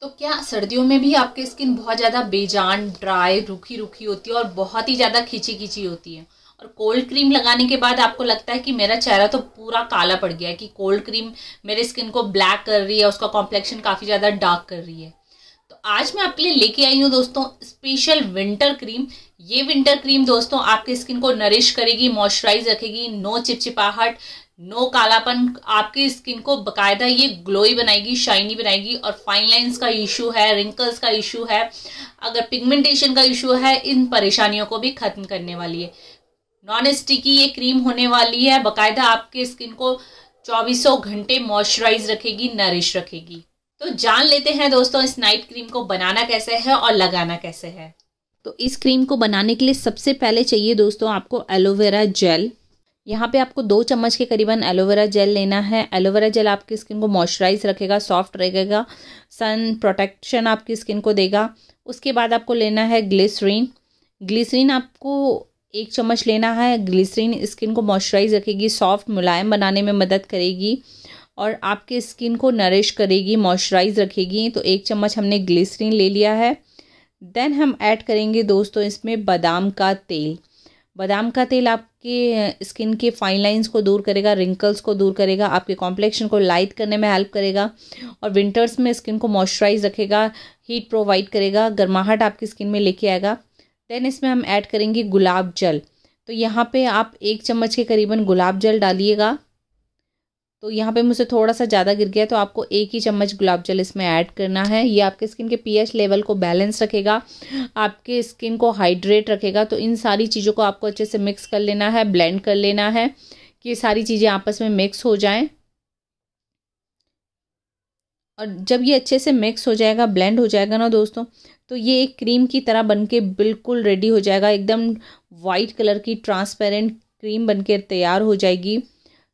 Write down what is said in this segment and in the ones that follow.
तो क्या सर्दियों में भी आपकी स्किन बहुत ज़्यादा बेजान ड्राई रूखी रूखी होती है और बहुत ही ज़्यादा खींची खींची होती है और कोल्ड क्रीम लगाने के बाद आपको लगता है कि मेरा चेहरा तो पूरा काला पड़ गया है कि कोल्ड क्रीम मेरे स्किन को ब्लैक कर रही है उसका कॉम्प्लेक्शन काफ़ी ज़्यादा डार्क कर रही है तो आज मैं आपके लिए लेके आई हूँ दोस्तों स्पेशल विंटर क्रीम ये विंटर क्रीम दोस्तों आपके स्किन को नरिश करेगी मॉइस्चराइज रखेगी नो चिपचिपाहट नो कालापन आपकी स्किन को बकायदा ये ग्लोई बनाएगी शाइनी बनाएगी और फाइन लाइंस का इशू है रिंकल्स का इशू है अगर पिगमेंटेशन का इशू है इन परेशानियों को भी खत्म करने वाली है नॉन स्टिकी ये क्रीम होने वाली है बकायदा आपके स्किन को चौबीसों घंटे मॉइस्चराइज रखेगी नरिश रखेगी तो जान लेते हैं दोस्तों इस नाइट क्रीम को बनाना कैसे है और लगाना कैसे है तो इस क्रीम को बनाने के लिए सबसे पहले चाहिए दोस्तों आपको एलोवेरा जेल यहाँ पे आपको दो चम्मच के करीबन एलोवेरा जेल लेना है एलोवेरा जेल आपकी स्किन को मॉइस्चराइज रखेगा सॉफ्ट रहेगा सन प्रोटेक्शन आपकी स्किन को देगा उसके बाद आपको लेना है ग्लिसरीन ग्लिसरीन आपको एक चम्मच लेना है ग्लिसरीन स्किन को मॉइस्चराइज रखेगी सॉफ्ट मुलायम बनाने में मदद करेगी और आपके स्किन को नरिश करेगी मॉइस्चराइज रखेगी तो एक चम्मच हमने ग्लिसरीन ले लिया है देन हम ऐड करेंगे दोस्तों इसमें बादाम का तेल बादाम का तेल आप आपके स्किन के फाइन लाइंस को दूर करेगा रिंकल्स को दूर करेगा आपके कॉम्प्लेक्शन को लाइट करने में हेल्प करेगा और विंटर्स में स्किन को मॉइस्चराइज रखेगा हीट प्रोवाइड करेगा गर्माहट आपकी स्किन में लेके आएगा देन इसमें हम ऐड करेंगे गुलाब जल तो यहाँ पे आप एक चम्मच के करीबन गुलाब जल डालिएगा तो यहाँ पे मुझसे थोड़ा सा ज़्यादा गिर गया तो आपको एक ही चम्मच गुलाब जल इसमें ऐड करना है ये आपके स्किन के पीएच लेवल को बैलेंस रखेगा आपके स्किन को हाइड्रेट रखेगा तो इन सारी चीज़ों को आपको अच्छे से मिक्स कर लेना है ब्लेंड कर लेना है कि सारी चीज़ें आपस में मिक्स हो जाएँ और जब ये अच्छे से मिक्स हो जाएगा ब्लेंड हो जाएगा ना दोस्तों तो ये एक क्रीम की तरह बन के बिल्कुल रेडी हो जाएगा एकदम वाइट कलर की ट्रांसपेरेंट क्रीम बन के तैयार हो जाएगी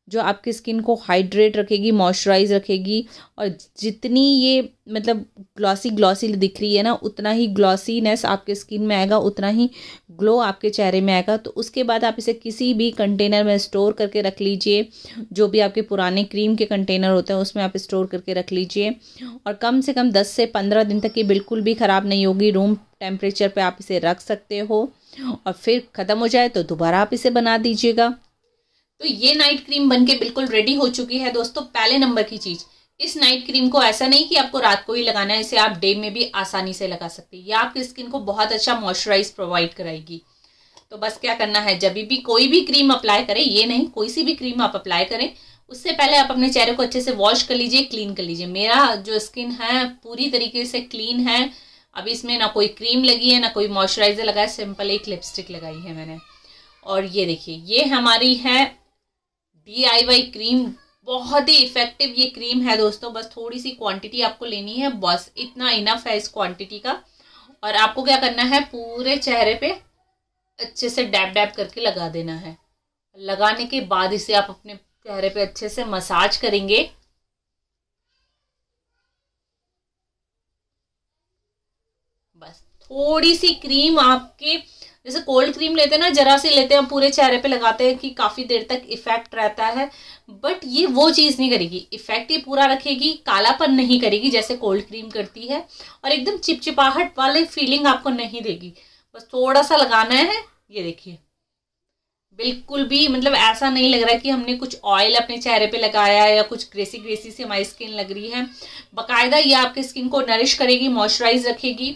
जो आपकी स्किन को हाइड्रेट रखेगी मॉइस्चराइज रखेगी और जितनी ये मतलब ग्लॉसी ग्लॉसी दिख रही है ना उतना ही ग्लॉसीनेस आपके स्किन में आएगा उतना ही ग्लो आपके चेहरे में आएगा तो उसके बाद आप इसे किसी भी कंटेनर में स्टोर करके रख लीजिए जो भी आपके पुराने क्रीम के कंटेनर होते हैं उसमें आप स्टोर करके रख लीजिए और कम से कम दस से पंद्रह दिन तक ये बिल्कुल भी ख़राब नहीं होगी रूम टेम्परेचर पर आप इसे रख सकते हो और फिर ख़त्म हो जाए तो दोबारा आप इसे बना दीजिएगा तो ये नाइट क्रीम बन के बिल्कुल रेडी हो चुकी है दोस्तों पहले नंबर की चीज़ इस नाइट क्रीम को ऐसा नहीं कि आपको रात को ही लगाना है इसे आप डे में भी आसानी से लगा सकते हैं ये आपकी स्किन को बहुत अच्छा मॉइस्चराइज प्रोवाइड कराएगी तो बस क्या करना है जब भी कोई भी क्रीम अप्लाई करें ये नहीं कोई सी भी क्रीम आप अप्लाई करें उससे पहले आप अपने चेहरे को अच्छे से वॉश कर लीजिए क्लीन कर लीजिए मेरा जो स्किन है पूरी तरीके से क्लीन है अभी इसमें ना कोई क्रीम लगी है ना कोई मॉइस्चराइज़र लगा है सिंपल एक लिपस्टिक लगाई है मैंने और ये देखिए ये हमारी है डी क्रीम बहुत ही इफेक्टिव ये क्रीम है दोस्तों बस थोड़ी सी क्वांटिटी आपको लेनी है बस इतना इनफ है इस क्वांटिटी का और आपको क्या करना है पूरे चेहरे पे अच्छे से डैप डैप करके लगा देना है लगाने के बाद इसे आप अपने चेहरे पे अच्छे से मसाज करेंगे बस थोड़ी सी क्रीम आपके जैसे कोल्ड क्रीम लेते हैं ना जरा सी लेते हैं पूरे चेहरे पे लगाते हैं कि काफ़ी देर तक इफेक्ट रहता है बट ये वो चीज़ नहीं करेगी इफेक्ट ये पूरा रखेगी कालापन नहीं करेगी जैसे कोल्ड क्रीम करती है और एकदम चिपचिपाहट वाले फीलिंग आपको नहीं देगी बस थोड़ा सा लगाना है ये देखिए बिल्कुल भी मतलब ऐसा नहीं लग रहा कि हमने कुछ ऑयल अपने चेहरे पे लगाया है या कुछ ग्रेसी ग्रेसी से हमारी स्किन लग रही है बकायदा ये आपकी स्किन को नरिश करेगी मॉइस्चराइज रखेगी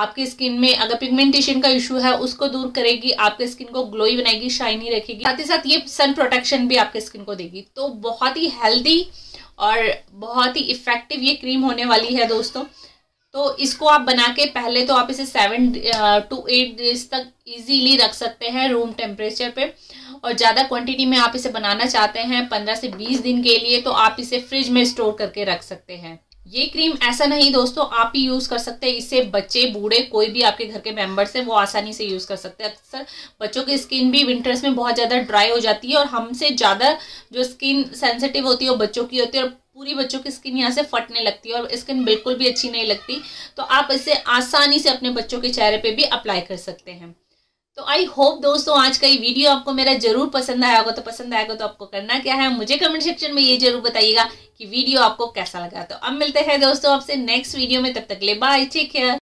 आपकी स्किन में अगर पिगमेंटेशन का इशू है उसको दूर करेगी आपके स्किन को ग्लोई बनाएगी शाइनी रखेगी साथ ही साथ ये सन प्रोटेक्शन भी आपके स्किन को देगी तो बहुत ही हेल्दी और बहुत ही इफ़ेक्टिव ये क्रीम होने वाली है दोस्तों तो इसको आप बना के पहले तो आप इसे सेवन टू एट डेज तक इजीली रख सकते हैं रूम टेम्परेचर पे और ज़्यादा क्वांटिटी में आप इसे बनाना चाहते हैं पंद्रह से बीस दिन के लिए तो आप इसे फ्रिज में स्टोर करके रख सकते हैं ये क्रीम ऐसा नहीं दोस्तों आप ही यूज़ कर सकते हैं इससे बच्चे बूढ़े कोई भी आपके घर के मेम्बर्स हैं वो आसानी से यूज़ कर सकते हैं अक्सर बच्चों की स्किन भी विंटर्स में बहुत ज़्यादा ड्राई हो जाती है और हमसे ज़्यादा जो स्किन सेंसिटिव होती है वो बच्चों की होती है और पूरी बच्चों की स्किन यहाँ से फटने लगती है और स्किन बिल्कुल भी अच्छी नहीं लगती तो आप इसे आसानी से अपने बच्चों के चेहरे पर भी अप्लाई कर सकते हैं तो आई होप दोस्तों आज का ये वीडियो आपको मेरा जरूर पसंद आया होगा तो पसंद आएगा तो आपको करना क्या है मुझे कमेंट सेक्शन में ये जरूर बताइएगा कि वीडियो आपको कैसा लगा तो अब मिलते हैं दोस्तों आपसे नेक्स्ट वीडियो में तब तक ले बाय टेक केयर